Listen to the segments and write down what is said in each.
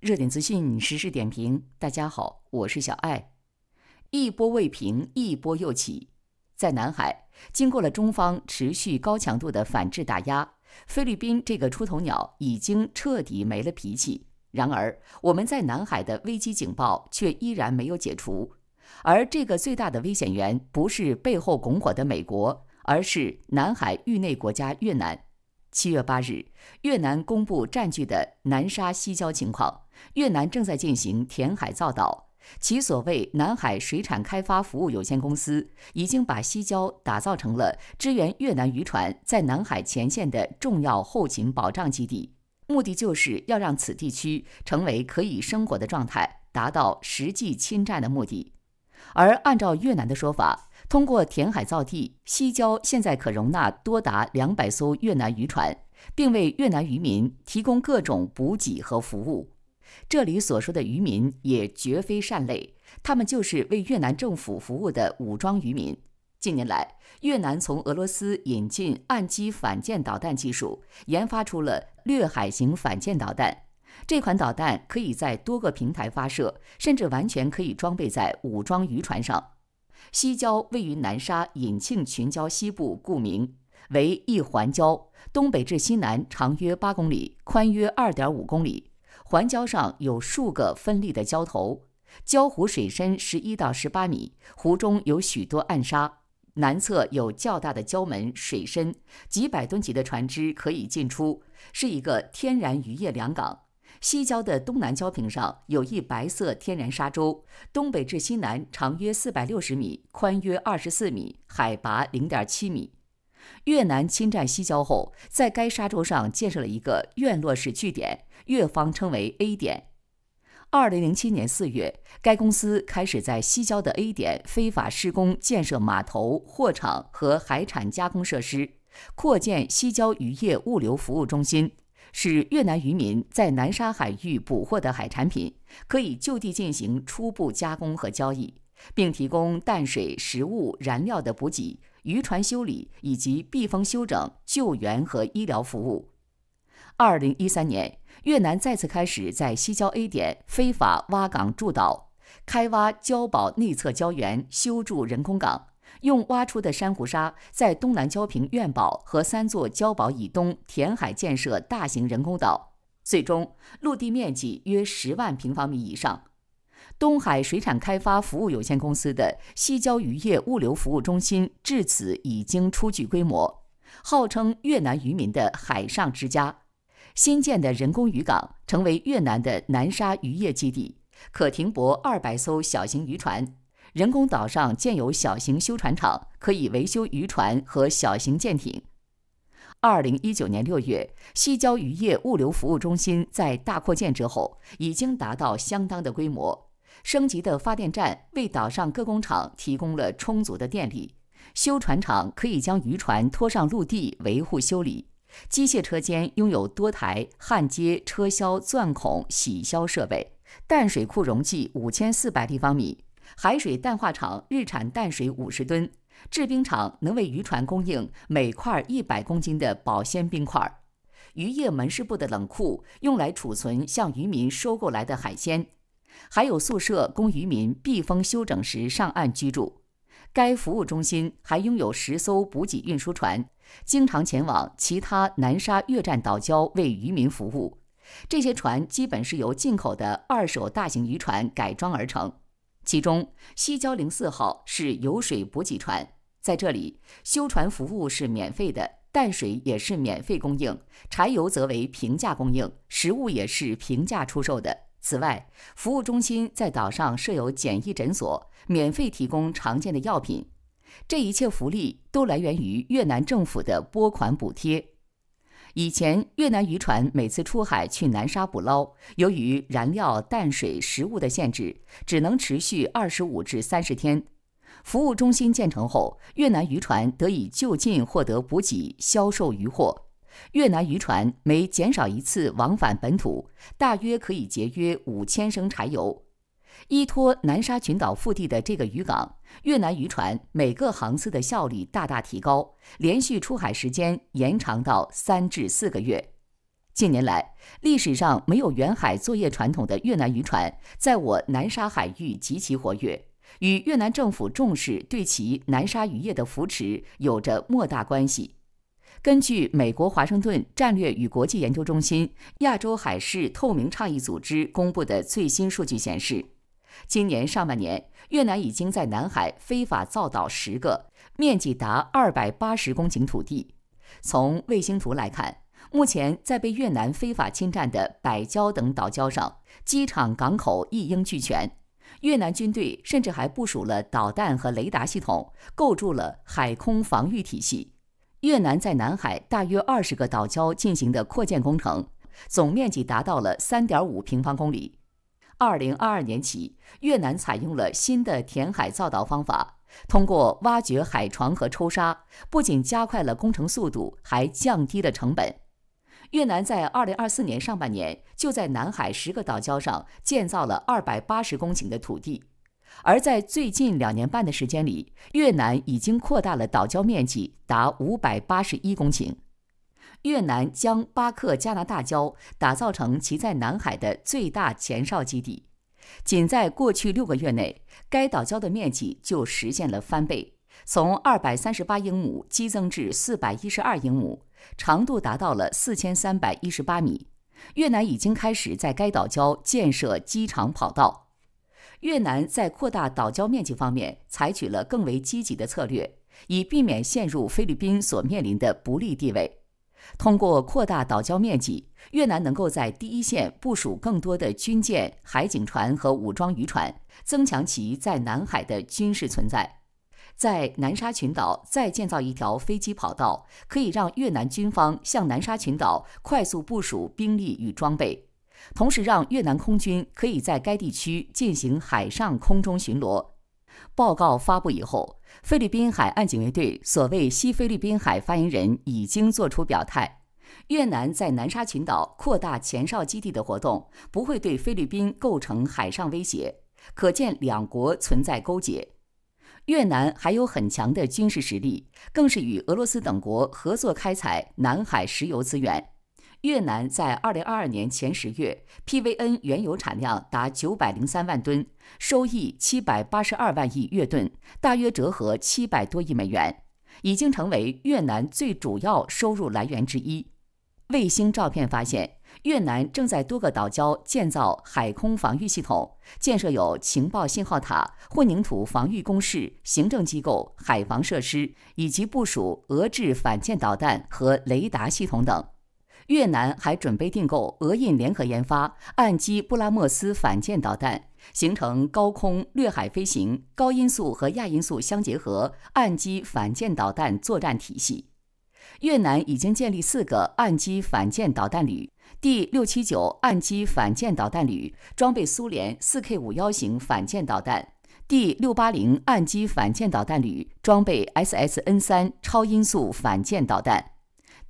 热点资讯，时事点评。大家好，我是小艾。一波未平，一波又起。在南海，经过了中方持续高强度的反制打压，菲律宾这个出头鸟已经彻底没了脾气。然而，我们在南海的危机警报却依然没有解除。而这个最大的危险源，不是背后拱火的美国，而是南海域内国家越南。七月八日，越南公布占据的南沙西礁情况。越南正在进行填海造岛，其所谓“南海水产开发服务有限公司”已经把西礁打造成了支援越南渔船在南海前线的重要后勤保障基地，目的就是要让此地区成为可以生活的状态，达到实际侵占的目的。而按照越南的说法，通过填海造地，西郊现在可容纳多达两百艘越南渔船，并为越南渔民提供各种补给和服务。这里所说的渔民也绝非善类，他们就是为越南政府服务的武装渔民。近年来，越南从俄罗斯引进岸基反舰导弹技术，研发出了掠海型反舰导弹。这款导弹可以在多个平台发射，甚至完全可以装备在武装渔船上。西郊位于南沙引庆群礁西部，故名为一环礁。东北至西南长约八公里，宽约二点五公里。环礁上有数个分立的礁头，礁湖水深十一到十八米，湖中有许多暗沙。南侧有较大的礁门，水深几百吨级的船只可以进出，是一个天然渔业良港。西郊的东南礁坪上有一白色天然沙洲，东北至西南长约四百六十米，宽约二十四米，海拔零点七米。越南侵占西郊后，在该沙洲上建设了一个院落式据点，越方称为 A 点。二零零七年四月，该公司开始在西郊的 A 点非法施工，建设码头、货场和海产加工设施，扩建西郊渔业物流服务中心。使越南渔民在南沙海域捕获的海产品可以就地进行初步加工和交易，并提供淡水、食物、燃料的补给、渔船修理以及避风修整、救援和医疗服务。二零一三年，越南再次开始在西郊 A 点非法挖港筑岛，开挖礁堡内侧礁园，修筑人工港。用挖出的珊瑚沙，在东南礁坪院堡和三座礁堡以东填海建设大型人工岛，最终陆地面积约十万平方米以上。东海水产开发服务有限公司的西郊渔业物流服务中心至此已经初具规模，号称越南渔民的海上之家。新建的人工渔港成为越南的南沙渔业基地，可停泊二百艘小型渔船。人工岛上建有小型修船厂，可以维修渔船和小型舰艇。二零一九年六月，西郊渔业物流服务中心在大扩建之后已经达到相当的规模。升级的发电站为岛上各工厂提供了充足的电力。修船厂可以将渔船拖上陆地维护修理。机械车间拥有多台焊接、车削、钻孔、铣削设备。淡水库容积五千四百立方米。海水淡化厂日产淡水五十吨，制冰厂能为渔船供应每块一百公斤的保鲜冰块。渔业门市部的冷库用来储存向渔民收购来的海鲜，还有宿舍供渔民避风休整时上岸居住。该服务中心还拥有十艘补给运输船，经常前往其他南沙越战岛礁为渔民服务。这些船基本是由进口的二手大型渔船改装而成。其中，西郊零四号是油水补给船，在这里修船服务是免费的，淡水也是免费供应，柴油则为平价供应，食物也是平价出售的。此外，服务中心在岛上设有简易诊所，免费提供常见的药品。这一切福利都来源于越南政府的拨款补贴。以前，越南渔船每次出海去南沙捕捞，由于燃料、淡水、食物的限制，只能持续二十五至三十天。服务中心建成后，越南渔船得以就近获得补给、销售渔获。越南渔船每减少一次往返本土，大约可以节约五千升柴油。依托南沙群岛腹地的这个渔港，越南渔船每个航次的效率大大提高，连续出海时间延长到三至四个月。近年来，历史上没有远海作业传统的越南渔船在我南沙海域极其活跃，与越南政府重视对其南沙渔业的扶持有着莫大关系。根据美国华盛顿战略与国际研究中心、亚洲海事透明倡议组织公布的最新数据显示。今年上半年，越南已经在南海非法造岛十个，面积达二百八十公顷土地。从卫星图来看，目前在被越南非法侵占的百礁等岛礁上，机场、港口一应俱全。越南军队甚至还部署了导弹和雷达系统，构筑了海空防御体系。越南在南海大约二十个岛礁进行的扩建工程，总面积达到了三点五平方公里。二零二二年起，越南采用了新的填海造岛方法，通过挖掘海床和抽沙，不仅加快了工程速度，还降低了成本。越南在二零二四年上半年就在南海十个岛礁上建造了二百八十公顷的土地，而在最近两年半的时间里，越南已经扩大了岛礁面积达五百八十一公顷。越南将巴克加拿大礁打造成其在南海的最大前哨基地。仅在过去六个月内，该岛礁的面积就实现了翻倍，从二百三十八英亩激增至四百一十二英亩，长度达到了四千三百一十八米。越南已经开始在该岛礁建设机场跑道。越南在扩大岛礁面积方面采取了更为积极的策略，以避免陷入菲律宾所面临的不利地位。通过扩大岛礁面积，越南能够在第一线部署更多的军舰、海警船和武装渔船，增强其在南海的军事存在。在南沙群岛再建造一条飞机跑道，可以让越南军方向南沙群岛快速部署兵力与装备，同时让越南空军可以在该地区进行海上、空中巡逻。报告发布以后，菲律宾海岸警卫队所谓西菲律宾海发言人已经做出表态：越南在南沙群岛扩大前哨基地的活动不会对菲律宾构成海上威胁。可见两国存在勾结。越南还有很强的军事实力，更是与俄罗斯等国合作开采南海石油资源。越南在二零二二年前十月，PVN 原油产量达九百零三万吨，收益七百八十二万亿越盾，大约折合七百多亿美元，已经成为越南最主要收入来源之一。卫星照片发现，越南正在多个岛礁建造海空防御系统，建设有情报信号塔、混凝土防御工事、行政机构、海防设施，以及部署俄制反舰导弹和雷达系统等。越南还准备订购俄印联合研发岸基布拉莫斯反舰导弹，形成高空掠海飞行、高音速和亚音速相结合岸基反舰导弹作战体系。越南已经建立四个岸基反舰导弹旅第六七九岸基反舰导弹旅装备苏联四 K 五幺型反舰导弹第六八零岸基反舰导弹旅装备 SSN 三超音速反舰导弹。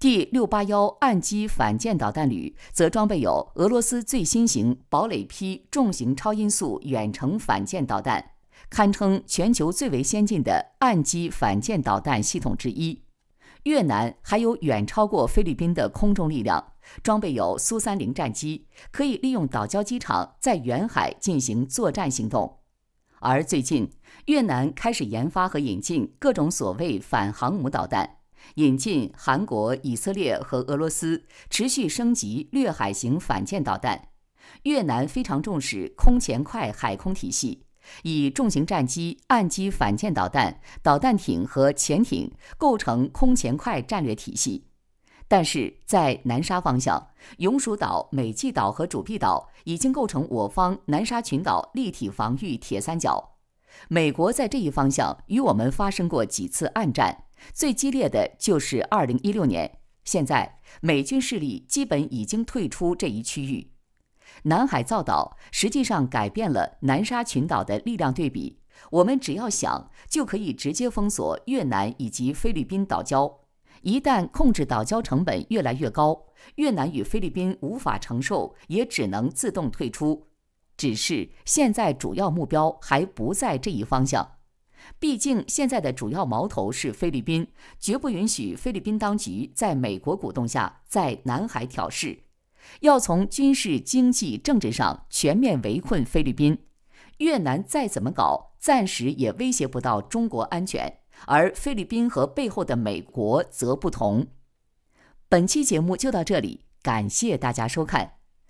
第681岸基反舰导弹旅则装备有俄罗斯最新型堡垒 P 重型超音速远程反舰导弹，堪称全球最为先进的岸基反舰导弹系统之一。越南还有远超过菲律宾的空中力量，装备有苏 -30 战机，可以利用岛礁机场在远海进行作战行动。而最近，越南开始研发和引进各种所谓反航母导弹。引进韩国、以色列和俄罗斯持续升级掠海型反舰导弹。越南非常重视空前快海空体系，以重型战机、岸基反舰导弹、导弹艇和潜艇构成空前快战略体系。但是在南沙方向，永暑岛、美济岛和主碧岛已经构成我方南沙群岛立体防御铁三角。美国在这一方向与我们发生过几次暗战，最激烈的就是二零一六年。现在美军势力基本已经退出这一区域。南海造岛实际上改变了南沙群岛的力量对比。我们只要想，就可以直接封锁越南以及菲律宾岛礁。一旦控制岛礁成本越来越高，越南与菲律宾无法承受，也只能自动退出。只是现在主要目标还不在这一方向，毕竟现在的主要矛头是菲律宾，绝不允许菲律宾当局在美国鼓动下在南海挑事，要从军事、经济、政治上全面围困菲律宾。越南再怎么搞，暂时也威胁不到中国安全，而菲律宾和背后的美国则不同。本期节目就到这里，感谢大家收看。